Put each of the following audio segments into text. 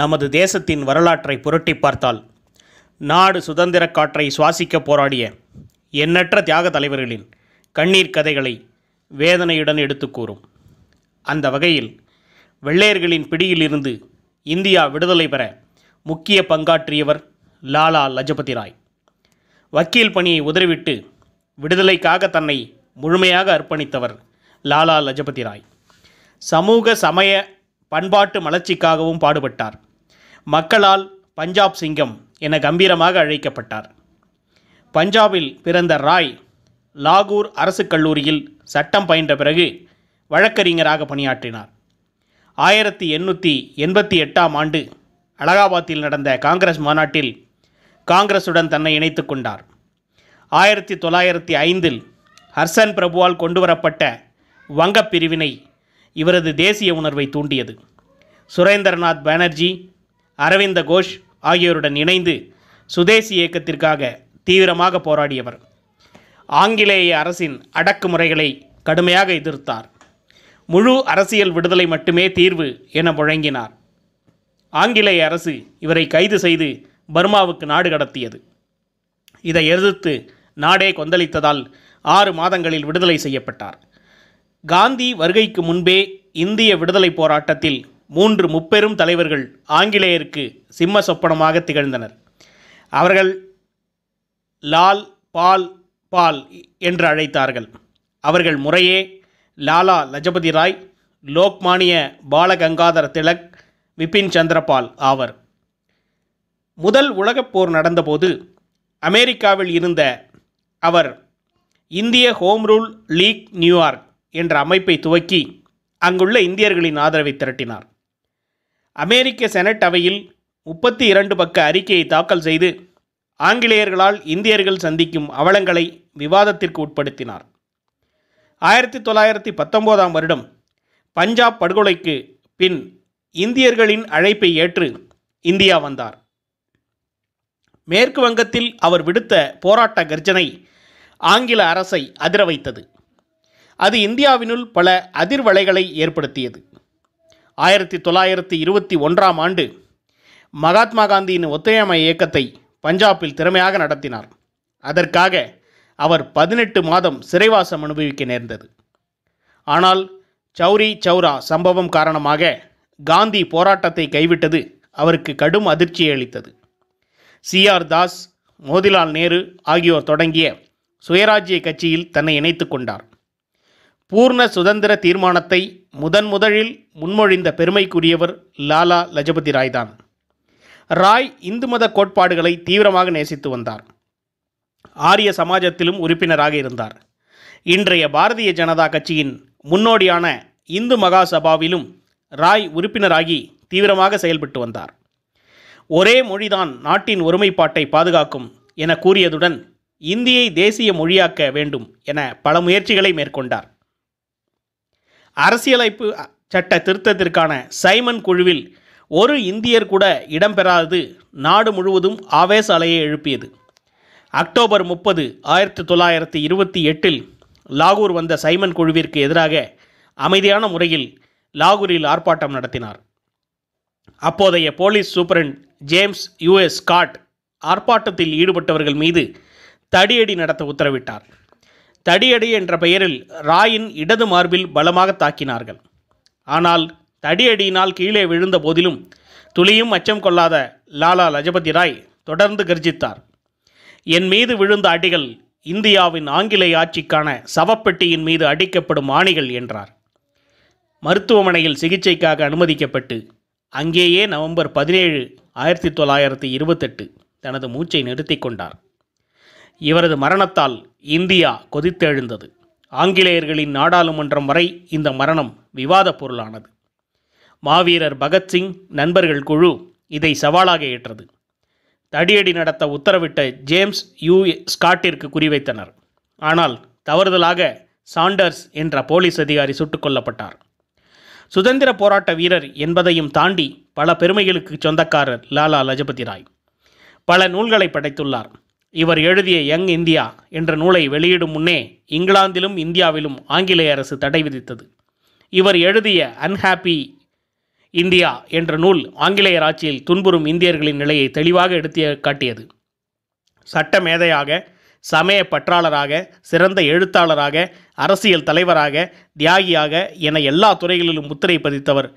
நமது தேசத்தின் வரலாற்றை புரட்டி பார்த்தால் நாடு சுதந்திர காற்றை சுவாசிக்க போராடிய எண்ணற்ற தியாக தலைவர்களின் கண்ணீர் கதைகளை வேதனையுடன் எடுத்து கூறும் அந்த வகையில் வெள்ளையர்களின் பிடியிலிருந்து இந்தியா விடுதலை பெற முக்கிய பங்காற்றியவர் லாலா லஜபதி ராய் வக்கீல் பணியை உதறிவிட்டு விடுதலைக்காக தன்னை முழுமையாக அர்ப்பணித்தவர் லாலா லஜபதி ராய் சமூக சமய பண்பாட்டு மலர்ச்சிக்காகவும் பாடுபட்டார் மக்களால் பஞ்சாப் சிங்கம் என கம்பீரமாக அழைக்கப்பட்டார் பஞ்சாபில் பிறந்த ராய் லாகூர் அரசு கல்லூரியில் சட்டம் பயின்ற பிறகு வழக்கறிஞராக பணியாற்றினார் ஆயிரத்தி எண்ணூற்றி எண்பத்தி எட்டாம் ஆண்டு அலகாபாத்தில் நடந்த காங்கிரஸ் மாநாட்டில் காங்கிரசுடன் தன்னை இணைத்து கொண்டார் ஆயிரத்தி தொள்ளாயிரத்தி ஐந்தில் ஹர்சன் பிரபுவால் கொண்டுவரப்பட்ட வங்கப் பிரிவினை இவரது தேசிய உணர்வை தூண்டியது சுரேந்திரநாத் பானர்ஜி அரவிந்த கோஷ் ஆகியோருடன் இணைந்து சுதேசி இயக்கத்திற்காக தீவிரமாக போராடியவர் ஆங்கிலேய அரசின் அடக்குமுறைகளை கடுமையாக எதிர்த்தார் முழு அரசியல் விடுதலை மட்டுமே தீர்வு என முழங்கினார் ஆங்கிலேய அரசு இவரை கைது செய்து பர்மாவுக்கு நாடு கடத்தியது இதை எதிர்த்து நாடே கொந்தளித்ததால் ஆறு மாதங்களில் விடுதலை செய்யப்பட்டார் காந்தி வருகைக்கு முன்பே இந்திய விடுதலை போராட்டத்தில் மூன்று முப்பெரும் தலைவர்கள் ஆங்கிலேயருக்கு சிம்ம சொப்பனமாக திகழ்ந்தனர் அவர்கள் லால் பால் பால் என்று அழைத்தார்கள் அவர்கள் முறையே லாலா லஜபதி ராய் லோக்மானிய பாலகங்காதர திலக் விபின் சந்திரபால் ஆவர் முதல் உலகப் போர் நடந்தபோது அமெரிக்காவில் இருந்த அவர் இந்திய ஹோம் ரூல் லீக் நியூயார்க் என்ற அமைப்பை துவக்கி அங்குள்ள இந்தியர்களின் ஆதரவை திரட்டினார் அமெரிக்க செனட் அவையில் முப்பத்தி இரண்டு பக்க அறிக்கையை தாக்கல் செய்து ஆங்கிலேயர்களால் இந்தியர்கள் சந்திக்கும் அவலங்களை விவாதத்திற்கு உட்படுத்தினார் ஆயிரத்தி தொள்ளாயிரத்தி பத்தொம்போதாம் வருடம் பஞ்சாப் படுகொலைக்கு பின் இந்தியர்களின் அழைப்பை ஏற்று இந்தியா வந்தார் மேற்கு வங்கத்தில் அவர் விடுத்த போராட்ட கர்ஜனை ஆங்கில அரசை அதிர வைத்தது அது இந்தியாவினுள் பல அதிர்வலைகளை ஏற்படுத்தியது ஆயிரத்தி தொள்ளாயிரத்தி இருபத்தி ஒன்றாம் ஆண்டு மகாத்மா காந்தியின் ஒத்துழைமை இயக்கத்தை பஞ்சாபில் திறமையாக நடத்தினார் அதற்காக அவர் பதினெட்டு மாதம் சிறைவாசம் அனுபவிக்க நேர்ந்தது ஆனால் சௌரி சௌரா சம்பவம் காரணமாக காந்தி போராட்டத்தை கைவிட்டது அவருக்கு கடும் அதிர்ச்சியை அளித்தது சிஆர் தாஸ் மோதிலால் நேரு ஆகியோர் தொடங்கிய சுயராஜ்ய கட்சியில் தன்னை இணைத்து கொண்டார் பூர்ண சுதந்திர தீர்மானத்தை முதன் முதலில் முன்மொழிந்த பெருமைக்குரியவர் லாலா லஜபதி ராய் தான் ராய் இந்து மத கோட்பாடுகளை தீவிரமாக நேசித்து வந்தார் ஆரிய சமாஜத்திலும் உறுப்பினராக இருந்தார் இன்றைய பாரதிய ஜனதா கட்சியின் முன்னோடியான இந்து மகாசபாவிலும் ராய் உறுப்பினராகி தீவிரமாக செயல்பட்டு வந்தார் ஒரே மொழிதான் நாட்டின் ஒருமைப்பாட்டை பாதுகாக்கும் என கூறியதுடன் இந்தியை தேசிய மொழியாக்க வேண்டும் என பல முயற்சிகளை மேற்கொண்டார் அரசியலைப்பு சட்ட திருத்தத்திற்கான சைமன் குழுவில் ஒரு இந்தியர் கூட இடம்பெறாதது நாடு முழுவதும் ஆவேச அலையை எழுப்பியது அக்டோபர் முப்பது ஆயிரத்தி தொள்ளாயிரத்தி இருபத்தி எட்டில் லாகூர் வந்த சைமன் குழுவிற்கு எதிராக அமைதியான முறையில் லாகூரில் ஆர்ப்பாட்டம் நடத்தினார் அப்போதைய police superintendent James US Scott ஆர்ப்பாட்டத்தில் ஈடுபட்டவர்கள் மீது தடியடி நடத்த உத்தரவிட்டார் தடியடி என்ற பெயரில் ராயின் இடது மார்பில் பலமாக தாக்கினார்கள் ஆனால் தடியடியினால் கீழே விழுந்த போதிலும் துளியும் அச்சம் கொள்ளாத லாலா லஜபதி ராய் தொடர்ந்து கர்ஜித்தார் என் மீது விழுந்த அடிகள் இந்தியாவின் ஆங்கிலேய ஆட்சிக்கான சவப்பெட்டியின் மீது அடிக்கப்படும் ஆணிகள் என்றார் மருத்துவமனையில் சிகிச்சைக்காக அனுமதிக்கப்பட்டு அங்கேயே நவம்பர் பதினேழு ஆயிரத்தி தொள்ளாயிரத்தி இருபத்தெட்டு தனது மூச்சை நிறுத்தி கொண்டார் இவரது மரணத்தால் இந்தியா கொதித்தெழுந்தது ஆங்கிலேயர்களின் நாடாளுமன்றம் வரை இந்த மரணம் விவாதப் பொருளானது மாவீரர் பகத்சிங் நண்பர்கள் குழு இதை சவாலாக ஏற்றது தடியடி நடத்த உத்தரவிட்ட ஜேம்ஸ் யூ ஸ்காட்டிற்கு குறிவைத்தனர் ஆனால் தவறுதலாக சாண்டர்ஸ் என்ற போலீஸ் அதிகாரி சுட்டுக் கொல்லப்பட்டார் சுதந்திர போராட்ட வீரர் என்பதையும் தாண்டி பல பெருமைகளுக்கு சொந்தக்காரர் லாலா லஜபதி ராய் பல நூல்களை படைத்துள்ளார் இவர் எழுதிய யங் இந்தியா என்ற நூலை வெளியிடும் முன்னே இங்கிலாந்திலும் இந்தியாவிலும் ஆங்கிலேய அரசு தடை விதித்தது இவர் எழுதிய அன்ஹாப்பி இந்தியா என்ற நூல் ஆங்கிலேயர் ஆட்சியில் துன்புறும் இந்தியர்களின் நிலையை தெளிவாக எடுத்து காட்டியது சட்ட மேதையாக சமய பற்றாளராக சிறந்த எழுத்தாளராக அரசியல் தலைவராக தியாகியாக என எல்லா துறைகளிலும் முத்திரை பதித்தவர்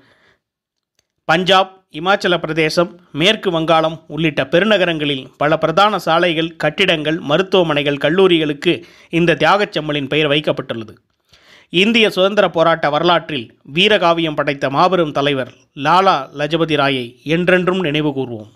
பஞ்சாப் இமாச்சல பிரதேசம் மேற்கு வங்காளம் உள்ளிட்ட பெருநகரங்களில் பல பிரதான சாலைகள் கட்டிடங்கள் மருத்துவமனைகள் கல்லூரிகளுக்கு இந்த தியாகச் செம்மலின் பெயர் வைக்கப்பட்டுள்ளது இந்திய சுதந்திர போராட்ட வரலாற்றில் வீரகாவியம் படைத்த மாபெரும் தலைவர் லாலா லஜபதி ராயை என்றென்றும் நினைவு கூர்வோம்